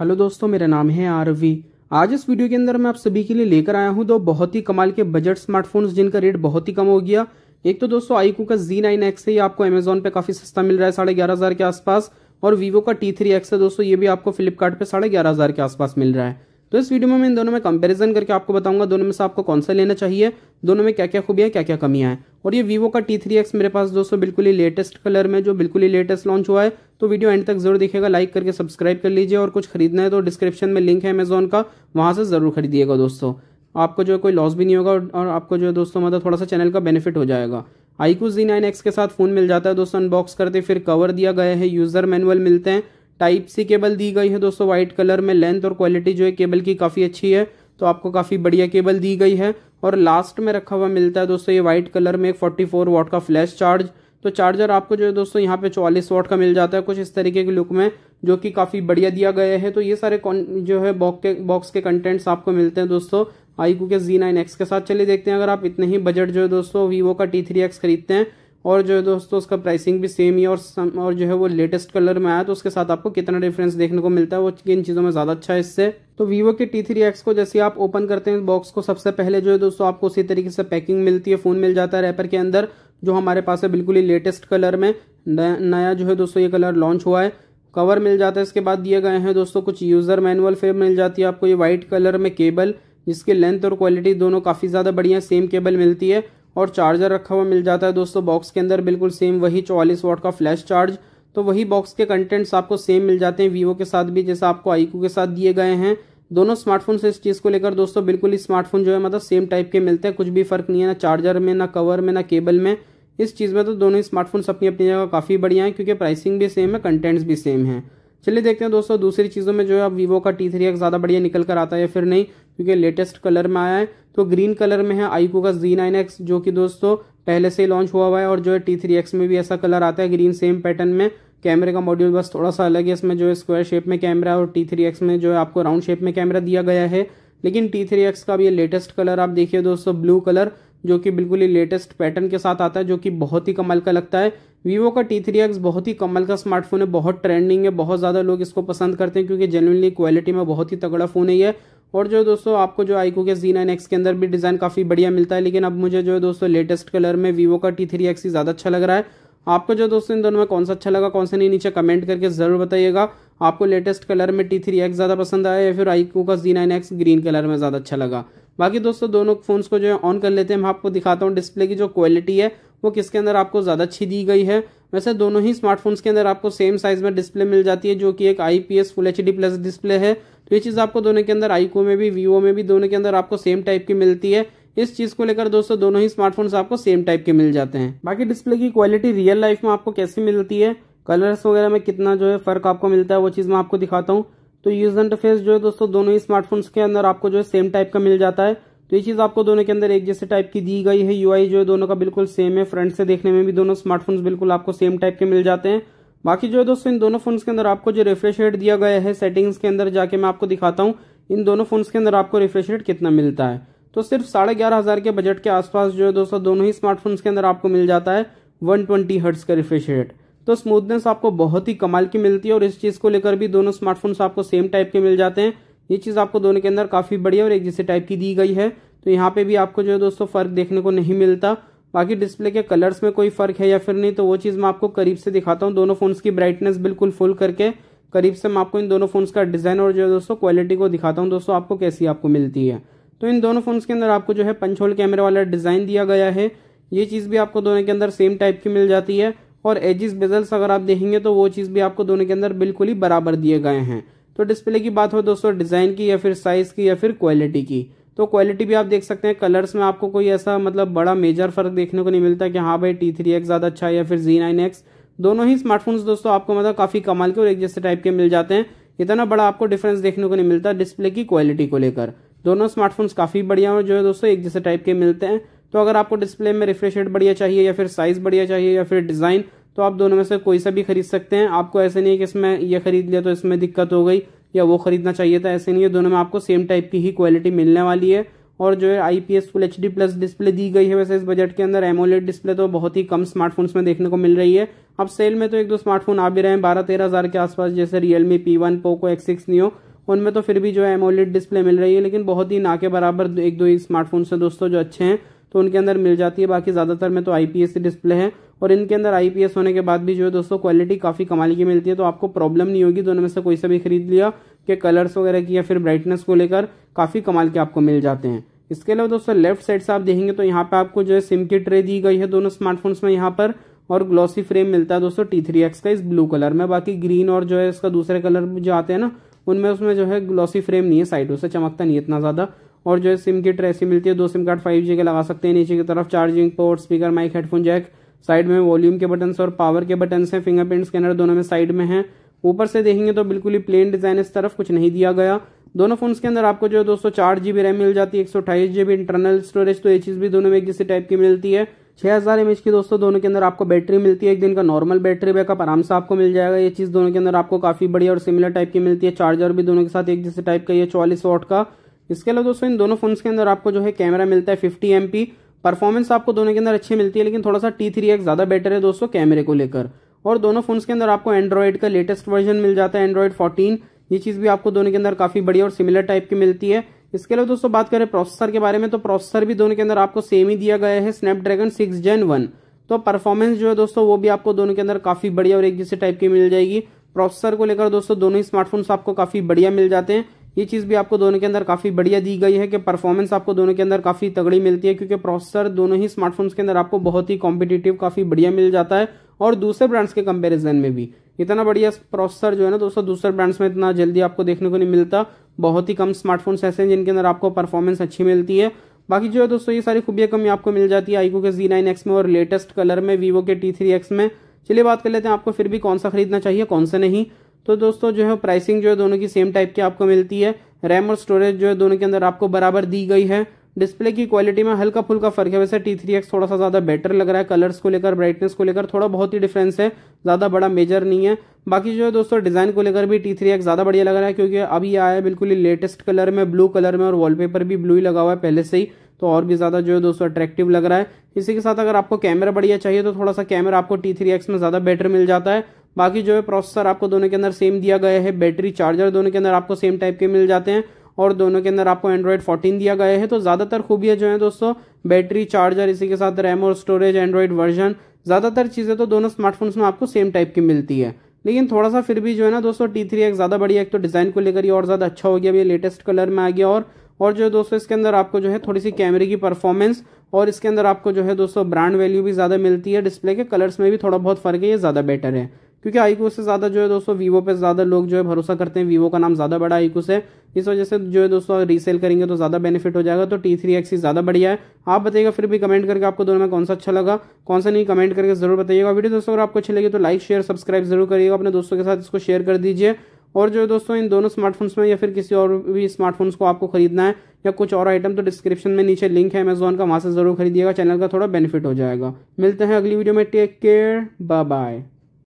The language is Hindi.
हेलो दोस्तों मेरा नाम है आरवी आज इस वीडियो के अंदर मैं आप सभी के लिए लेकर आया हूं दो बहुत ही कमाल के बजट स्मार्टफोन्स जिनका रेट बहुत ही कम हो गया एक तो दोस्तों आईकू का जी नाइन एक्स है ये आपको अमेजोन पे काफी सस्ता मिल रहा है साढ़े ग्यारह हजार के आसपास और वीवो का टी थ्री एक्स है दोस्तों ये भी आपको फ्लिपकार्ट साढ़े ग्यारह हजार के आसपास मिल रहा है तो इस वीडियो में मैं इन दोनों में कंपैरिजन करके आपको बताऊंगा दोनों में से आपको कौन सा लेना चाहिए दोनों में क्या क्या खूबियाँ क्या क्या कमियाँ हैं और ये वीवो का टी थ्री एक्स मेरे पास दोस्तों बिल्कुल ही लेटेस्ट कलर में जो बिल्कुल ही लेटेस्ट लॉन्च हुआ है तो वीडियो एंड तक जरूर देखिएगा लाइक करके सब्सक्राइब कर लीजिए और कुछ खरीदना है तो डिस्क्रिप्शन में लिंक है अमेजोन का वहाँ से ज़रूर खरीदिएगा दोस्तों आपको जो है कोई लॉस भी नहीं होगा और आपको जो है दोस्तों मतलब थोड़ा सा चैनल का बेनिफिट हो जाएगा आईकू जी नाइन एक्स के साथ फ़ोन मिल जाता है दोस्तों अनबॉक्स करते फिर कवर दिया गया है यूज़र मैनुअल मिलते हैं टाइप सी केबल दी गई है दोस्तों वाइट कलर में लेंथ और क्वालिटी जो है केबल की काफ़ी अच्छी है तो आपको काफ़ी बढ़िया केबल दी गई है और लास्ट में रखा हुआ मिलता है दोस्तों ये वाइट कलर में एक फोर्टी फोर वॉट का फ्लैश चार्ज तो चार्जर आपको जो है दोस्तों यहाँ पे चौलीस वॉट का मिल जाता है कुछ इस तरीके के लुक में जो कि काफ़ी बढ़िया दिया गया है तो ये सारे जो है बॉक्स के बॉक्स के कंटेंट्स आपको मिलते हैं दोस्तों आईकू के जी नाइन एक्स के साथ चलिए देखते हैं अगर आप इतने ही बजट जो है दोस्तों वीवो का टी थ्री एक्स खरीदते हैं और जो है दोस्तों उसका प्राइसिंग भी सेम ही और सम, और जो है वो लेटेस्ट कलर में आया तो उसके साथ आपको कितना डिफरेंस देखने को मिलता है वो किन चीज़ों में ज़्यादा अच्छा है इससे तो वीवो के टी थ्री एक्स को जैसे आप ओपन करते हैं बॉक्स को सबसे पहले जो है दोस्तों आपको उसी तरीके से पैकिंग मिलती है फ़ोन मिल जाता है रैपर के अंदर जो हमारे पास है बिल्कुल ही लेटेस्ट कलर में नया जो है दोस्तों ये कलर लॉन्च हुआ है कवर मिल जाता है इसके बाद दिए गए हैं दोस्तों कुछ यूज़र मैनुअल फेम मिल जाती है आपको ये वाइट कलर में केबल जिसके लेंथ और क्वालिटी दोनों काफ़ी ज़्यादा बढ़िया सेम केबल मिलती है और चार्जर रखा हुआ मिल जाता है दोस्तों बॉक्स के अंदर बिल्कुल सेम वही चौवालीस वॉट का फ्लैश चार्ज तो वही बॉक्स के कंटेंट्स आपको सेम मिल जाते हैं वीवो के साथ भी जैसा आपको आईकू के साथ दिए गए हैं दोनों स्मार्टफोन से इस चीज़ को लेकर दोस्तों बिल्कुल ही स्मार्टफोन जो है मतलब सेम टाइप के मिलते हैं कुछ भी फर्क नहीं है ना चार्जर में ना कवर में ना केबल में इस चीज़ में तो दोनों ही स्मार्टफोन्स अपनी अपनी जगह काफ़ी बढ़िया हैं क्योंकि प्राइसिंग भी सेम है कंटेंट्स भी सेम है चलिए देखते हैं दोस्तों दूसरी चीज़ों में जो है वीवो का टी थ्री ज़्यादा बढ़िया निकल कर आता है या फिर नहीं क्योंकि लेटेस्ट कलर में आया है तो ग्रीन कलर में है आईको का जी नाइन एक्स जो कि दोस्तों पहले से लॉन्च हुआ हुआ है और जो है टी थ्री एक्स में भी ऐसा कलर आता है ग्रीन सेम पैटर्न में कैमरे का मॉड्यूल बस थोड़ा सा अलग है इसमें जो है स्क्वायर शेप में कैमरा और टी थ्री एक्स में जो है आपको राउंड शेप में कैमरा दिया गया है लेकिन टी थ्री एक्स का भी ये लेटेस्ट कलर आप देखिए दोस्तों ब्लू कलर जो कि बिल्कुल ही लेटेस्ट पैटर्न के साथ आता है जो कि बहुत ही कमल का लगता है वीवो का टी थ्री एक्स बहुत ही कमल का स्मार्टफोन है बहुत ट्रेंडिंग है बहुत ज़्यादा लोग इसको पसंद करते हैं क्योंकि जेनुअनली क्वालिटी में बहुत ही तगड़ा फ़ोन है ये और जो दोस्तों आपको जो आईको के जी नाइन एक्स के अंदर भी डिज़ाइन काफ़ी बढ़िया मिलता है लेकिन अब मुझे जो है दोस्तों लेटेस्ट कलर में वीवो का टी थ्री एक्स ही ज़्यादा अच्छा लग रहा है आपको जो दोस्तों इन दोनों में कौन सा अच्छा लगा कौन सा नहीं नीचे कमेंट करके ज़रूर बताइएगा आपको लेटेस्ट कलर में टी थ्री एक्स ज़्यादा पसंद आया या फिर आईको का G nine X green colour में ज़्यादा अच्छा लगा बाकी दोस्तों दोनों फोन्स को जो है ऑन कर लेते हैं मैं आपको दिखाता हूँ डिस्प्ले की जो क्वालिटी है वो किसके अंदर आपको ज़्यादा अच्छी दी गई है वैसे दोनों ही स्मार्टफोन्स के अंदर आपको सेम साइज में डिस्प्ले मिल जाती है जो कि एक I P S full H D plus display है तो ये चीज़ आपको दोनों के अंदर आईको में भी वीवो में भी दोनों के अंदर आपको सेम टाइप की मिलती है इस चीज को लेकर दोस्तों दोनों ही स्मार्टफोन्स आपको सेम टाइप के मिल जाते हैं बाकी डिस्प्ले की क्वालिटी रियल लाइफ में आपको कैसी मिलती है कलर्स वगैरह में कितना जो है फर्क आपको मिलता है वो चीज़ मैं आपको दिखाता हूँ तो यूज इंटरफेस जो है दोस्तों दोनों ही स्मार्टफोन्स के अंदर आपको जो है सेम टाइप का मिल जाता है तो ये चीज़ आपको दोनों के अंदर एक जैसे टाइप की दी गई है यूआई जो है दोनों का बिल्कुल सेम है फ्रंट से देखने में भी दोनों स्मार्टफोन्स बिल्कुल आपको सेम टाइप के मिल जाते हैं बाकी जो है दोस्तों इन दोनों फोन्स के अंदर आपको जो रिफ्रेश रेट दिया गया है सेटिंग्स के अंदर जाके मैं आपको दिखाता हूँ इन दोनों फोन्स के अंदर आपको रिफ्रेश रेट कितना मिलता है तो सिर्फ साढ़े ग्यारह हज़ार के बजट के आसपास जो है दोस्तों दोनों ही स्मार्टफोन्स के अंदर आपको मिल जाता है वन ट्वेंटी हर्ट्स का रिफ्रेश रेट तो स्मूथनेस आपको बहुत ही कमाल की मिलती है और इस चीज़ को लेकर भी दोनों स्मार्टफोन्स आपको सेम टाइप के मिल जाते हैं ये चीज़ आपको दोनों के अंदर काफ़ी बढ़िया और एक जैसे टाइप की दी गई है तो यहाँ पे भी आपको जो है दोस्तों फ़र्क देखने को नहीं मिलता बाकी डिस्प्ले के कलर्स में कोई फ़र्क है या फिर नहीं तो वो चीज़ मैं आपको करीब से दिखाता हूँ दोनों फ़ोन्स की ब्राइटनेस बिल्कुल फुल करके करीब से मैं आपको इन दोनों फ़ोन्स का डिज़ाइन और जो है दोस्तों क्वालिटी को दिखाता हूँ दोस्तों आपको कैसी आपको मिलती है तो इन दोनों फ़ोन्स के अंदर आपको जो है पंचोल कैमरे वाला डिज़ाइन दिया गया है ये चीज़ भी आपको दोनों के अंदर सेम टाइप की मिल जाती है और एजिस बेजल्स अगर आप देखेंगे तो वो चीज़ भी आपको दोनों के अंदर बिल्कुल ही बराबर दिए गए हैं तो डिस्प्ले की बात हो दोस्तों डिज़ाइन की या फिर साइज़ की या फिर क्वालिटी की तो क्वालिटी भी आप देख सकते हैं कलर्स में आपको कोई ऐसा मतलब बड़ा मेजर फर्क देखने को नहीं मिलता कि हाँ भाई टी थ्री एक्स ज़्यादा अच्छा है या फिर जी नाइन एक्स दोनों ही स्मार्टफोन्स दोस्तों आपको मतलब काफ़ी कमाल के और एक जैसे टाइप के मिल जाते हैं इतना बड़ा आपको डिफरेंस देखने को नहीं मिलता डिस्प्ले की क्वालिटी को लेकर दोनों स्मार्टफोन्स काफ़ी बढ़िया और जो है दोस्तों एक जैसे टाइप के मिलते हैं तो अगर आपको डिस्प्ले में रिफ्रेश रेट बढ़िया चाहिए या फिर साइज़ बढ़िया चाहिए या फिर डिज़ाइन तो आप दोनों में से कोई सा भी खरीद सकते हैं आपको ऐसे नहीं है कि इसमें ये खरीद लिया तो इसमें दिक्कत हो गई या वो खरीदना चाहिए था ऐसे नहीं है दोनों में आपको सेम टाइप की ही क्वालिटी मिलने वाली है और जो है I P S full H D plus display दी गई है वैसे इस बजट के अंदर एमोलेड डिस्प्ले तो बहुत ही कम स्मार्टफोन्स में देखने को मिल रही है अब सेल में तो एक दो स्मार्टफोन आ भी रहे हैं बारह तेरह हज़ार के आसपास जैसे Realme P one Poco X six Neo उनमें तो फिर भी जो है एमोलेड डिस्प्ले मिल रही है लेकिन बहुत ही ना के बराबर एक दो ही स्मार्टफोन से दोस्तों जो अच्छे हैं तो उनके अंदर मिल जाती है बाकी ज़्यादातर में तो आई डिस्प्ले है और इनके अंदर आई होने के बाद भी जो है दोस्तों क्वालिटी काफ़ी कमाल की मिलती है तो आपको प्रॉब्लम नहीं होगी दोनों में से कोई सा भी खरीद लिया के कलर्स वगैरह की या फिर ब्राइटनेस को लेकर काफ़ी कमाल के आपको मिल जाते हैं इसके अलावा दोस्तों लेफ्ट साइड से आप देखेंगे तो यहाँ पे आपको जो है सिम की ट्रे दी गई है दोनों स्मार्टफोन्स में यहाँ पर और ग्लॉसी फ्रेम मिलता है दोस्तों टी थ्री एक्स का इस ब्लू कलर में बाकी ग्रीन और जो है इसका दूसरे कलर जो आते हैं ना उनमें उसमें जो है ग्लॉसी फ्रेम नहीं है साइडों से चमकता नहीं इतना ज़्यादा और जो है सिम की ट्रेसी मिलती है दो सिम कार्ड फाइव के लगा सकते हैं नीचे की तरफ charging port speaker mic headphone jack side में वॉल्यूम के बटन्स और पावर के बटन्स हैं फिंगरप्रिंट स्कैनर दोनों में साइड में है ऊपर से देखेंगे तो बिल्कुल ही प्लेन डिजाइन इस तरफ कुछ नहीं दिया गया दोनों फोन्स के अंदर आपको जो है दोस्तों चार जीबी रैम मिल जाती है एक सौ जी जीबी इंटरनल स्टोरेज तो ये चीज भी दोनों में एक जैसी टाइप की मिलती है छह हजार एमएच की दोस्तों दोनों के अंदर आपको बैटरी मिलती है एक दिन का नॉर्मल बैटरी बैकअप आराम से आपको मिल जाएगा ये चीज दोनों के अंदर आपको काफी बढ़िया और सिमिलर टाइप की मिलती है चार्जर भी दोनों के साथ एक जैसे टाइप का ये चौवालीस वॉट का इसके अलावा दोस्तों इन दोनों फोन्स के अंदर आपको जो है कैमरा मिलता है फिफ्टी एम परफॉर्मेंस आपको दोनों के अंदर अच्छी मिलती है लेकिन थोड़ा सा टी थ्री एक्स ज़्यादा बेटर है दोस्तों कैमरे को लेकर और दोनों फोन्स के अंदर आपको एंड्रॉइड का लेटेस्ट वर्जन मिल जाता है एंड्रॉइड फोर्टीन ये चीज़ भी आपको दोनों के अंदर काफ़ी बढ़िया और सिमिलर टाइप की मिलती है इसके अलावा दोस्तों बात करें प्रोसेसर के बारे में तो प्रोसेसर भी दोनों के अंदर आपको सेम ही दिया गया है स्नैपड्रैगन सिक्स जेन वन तो परफॉर्मेंस जो है दोस्तों वो भी आपको दोनों के अंदर काफ़ी बढ़िया और एक जैसे टाइप की मिल जाएगी प्रोसेसर को लेकर दोस्तों दोनों ही स्मार्टफोन्स आपको काफ़ी बढ़िया मिल जाते हैं ये चीज़ भी आपको दोनों के अंदर काफ़ी बढ़िया दी गई है कि परफॉर्मेंस आपको दोनों के अंदर काफ़ी तगड़ी मिलती है क्योंकि प्रोसेसर दोनों ही स्मार्टफोन्स के अंदर आपको बहुत ही कॉम्पिटेटिव काफ़ी बढ़िया मिल जाता है और दूसरे ब्रांड्स के कंपेरिजन में भी इतना बढ़िया प्रोसेसर जो है ना दोस्तों दूसरे ब्रांड्स में इतना जल्दी आपको देखने को नहीं मिलता बहुत ही कम स्मार्टफोन्स ऐसे हैं जिनके अंदर आपको परफॉर्मेंस अच्छी मिलती है बाकी जो है दोस्तों ये सारी खूबियाँ कमी आपको मिल जाती है आईको के जी नाइन एक्स में और लेटेस्ट कलर में वीवो के टी थ्री एक्स में चलिए बात कर लेते हैं आपको फिर भी कौन सा खरीदना चाहिए कौन सा नहीं तो दोस्तों जो है प्राइसिंग जो है दोनों की सेम टाइप की आपको मिलती है रैम और स्टोरेज जो है दोनों के अंदर आपको बराबर दी गई है डिस्प्ले की क्वालिटी में हल्का फुल्का फर्क है वैसे टी थ्री एक्स थोड़ा सा ज़्यादा बेटर लग रहा है कलर्स को लेकर ब्राइटनेस को लेकर थोड़ा बहुत ही डिफरेंस है ज़्यादा बड़ा मेजर नहीं है बाकी जो है दोस्तों डिज़ाइन को लेकर भी टी थ्री एक्स ज़्यादा बढ़िया लग रहा है क्योंकि अभी आया है बिल्कुल ही लेटेस्ट कलर में ब्लू कलर में और वॉलपेपर भी ब्लू ही लगा हुआ है पहले से ही तो और भी ज़्यादा जो है दोस्तों अट्रैक्टिव लग रहा है इसी के साथ अगर आपको कैमरा बढ़िया चाहिए तो थोड़ा सा कैमरा आपको टी थ्री एक्स में ज़्यादा बेटर मिल जाता है बाकी जो है प्रोसेसर आपको दोनों के अंदर सेम दिया गया है बैटरी चार्जर दोनों के अंदर आपको सेम टाइप के मिल जाते हैं और दोनों के अंदर आपको एंड्रॉयड 14 दिया गया है तो ज़्यादातर खूबियाँ जो है दोस्तों बैटरी चार्जर इसी के साथ रैम और स्टोरेज एंड्रॉयड वर्जन ज़्यादातर चीज़ें तो दोनों स्मार्टफोन्स में आपको सेम टाइप की मिलती है लेकिन थोड़ा सा फिर भी जो है ना दोस्तों टी थ्री एक ज़्यादा बढ़िया एक तो डिज़ाइन को लेकर ये और ज़्यादा अच्छा हो गया अभी लेटेस्ट कलर में आ गया और और जो दोस्तों इसके अंदर आपको जो है थोड़ी सी कैमरे की परफॉर्मेंस और इसके अंदर आपको जो है दोस्तों ब्रांड वैल्यू भी ज़्यादा मिलती है डिस्प्ले के कलर्स में भी थोड़ा बहुत फर्क है ये ज़्यादा बेटर है क्योंकि आईक्यू से ज़्यादा जो है दोस्तों वीवो पे ज़्यादा लोग जो है भरोसा करते हैं वीवो का नाम ज़्यादा बड़ा आईक्यू से इस वजह से जो है दोस्तों रीसेल करेंगे तो ज़्यादा बेनिफिट हो जाएगा तो टी थ्री एक्सी ज़्यादा बढ़िया है आप बताइएगा फिर भी कमेंट करके आपको दोनों में कौन सा अच्छा लगा कौन सा नहीं कमेंट करके जरूर बताइएगा वीडियो दोस्तों अगर आपको अच्छी लगी तो लाइक शेयर सब्सक्राइब जरूर करिएगा अपने दोस्तों के साथ इसको शेयर कर दीजिए और जो है दोस्तों इन दोनों स्मार्टफोन्स में या फिर किसी और भी स्मार्टफोन्स को आपको खरीदना है या कुछ और आइटम तो डिस्क्रिप्शन में नीचे लिंक है अमेजोन का वहाँ से जरूर खरीदिएगा चैनल का थोड़ा बेनिफिट हो जाएगा मिलते हैं अगली वीडियो में टेक केयर बाय बाय